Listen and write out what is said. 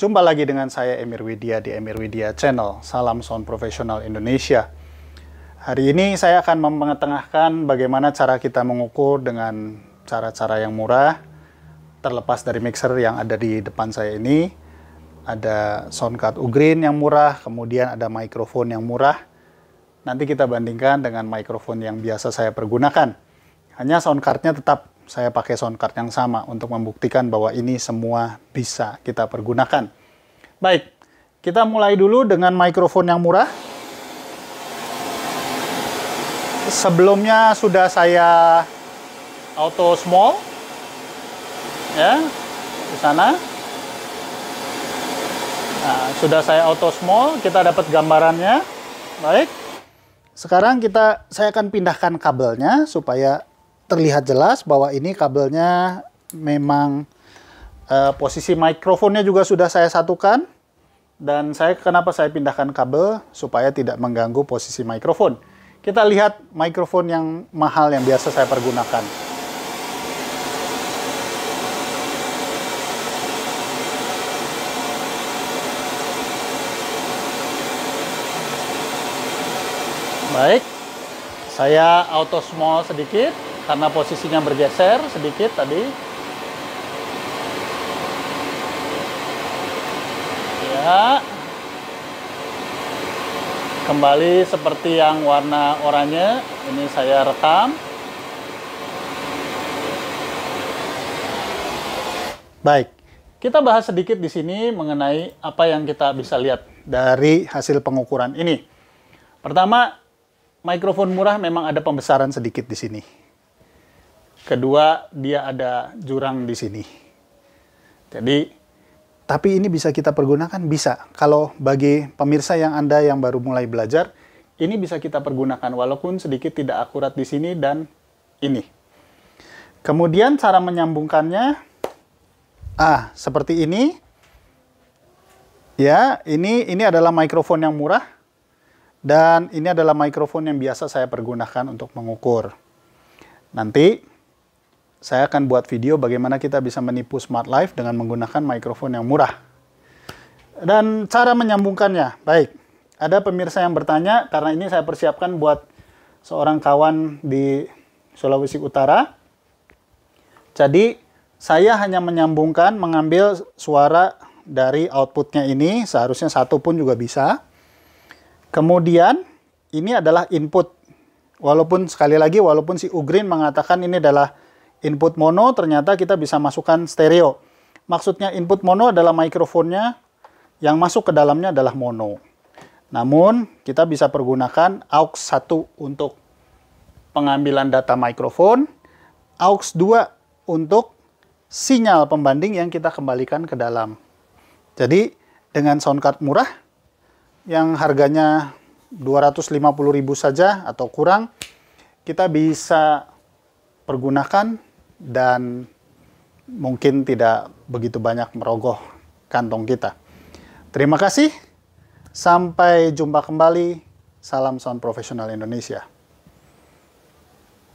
Jumpa lagi dengan saya Emir Widya di Emir Widya Channel, salam sound profesional Indonesia. Hari ini saya akan mengetengahkan bagaimana cara kita mengukur dengan cara-cara yang murah, terlepas dari mixer yang ada di depan saya ini. Ada sound card Ugreen yang murah, kemudian ada mikrofon yang murah. Nanti kita bandingkan dengan mikrofon yang biasa saya pergunakan. Hanya sound card-nya tetap saya pakai sound card yang sama untuk membuktikan bahwa ini semua bisa kita pergunakan. Baik, kita mulai dulu dengan mikrofon yang murah. Sebelumnya sudah saya auto small ya di sana. Nah, sudah saya auto small, kita dapat gambarannya. Baik. Sekarang kita saya akan pindahkan kabelnya supaya terlihat jelas bahwa ini kabelnya memang uh, posisi mikrofonnya juga sudah saya satukan dan saya kenapa saya pindahkan kabel supaya tidak mengganggu posisi mikrofon. Kita lihat mikrofon yang mahal yang biasa saya pergunakan. Baik, saya auto small sedikit karena posisinya bergeser sedikit tadi ya kembali seperti yang warna oranye ini saya rekam baik kita bahas sedikit di sini mengenai apa yang kita bisa lihat dari hasil pengukuran ini pertama mikrofon murah memang ada pembesaran sedikit di sini Kedua, dia ada jurang di sini. Jadi, tapi ini bisa kita pergunakan? Bisa. Kalau bagi pemirsa yang Anda yang baru mulai belajar, ini bisa kita pergunakan walaupun sedikit tidak akurat di sini dan ini. Kemudian cara menyambungkannya, ah, seperti ini. Ya, ini ini adalah mikrofon yang murah dan ini adalah mikrofon yang biasa saya pergunakan untuk mengukur. Nanti saya akan buat video bagaimana kita bisa menipu smart life dengan menggunakan mikrofon yang murah. Dan cara menyambungkannya, baik. Ada pemirsa yang bertanya, karena ini saya persiapkan buat seorang kawan di Sulawesi Utara. Jadi, saya hanya menyambungkan, mengambil suara dari outputnya ini, seharusnya satu pun juga bisa. Kemudian, ini adalah input. Walaupun, sekali lagi, walaupun si Ugreen mengatakan ini adalah input mono ternyata kita bisa masukkan stereo. Maksudnya input mono adalah mikrofonnya yang masuk ke dalamnya adalah mono. Namun kita bisa pergunakan aux 1 untuk pengambilan data mikrofon, aux 2 untuk sinyal pembanding yang kita kembalikan ke dalam. Jadi dengan soundcard murah yang harganya 250.000 saja atau kurang, kita bisa pergunakan dan mungkin tidak begitu banyak merogoh kantong kita. Terima kasih. Sampai jumpa kembali. Salam Sound Profesional Indonesia.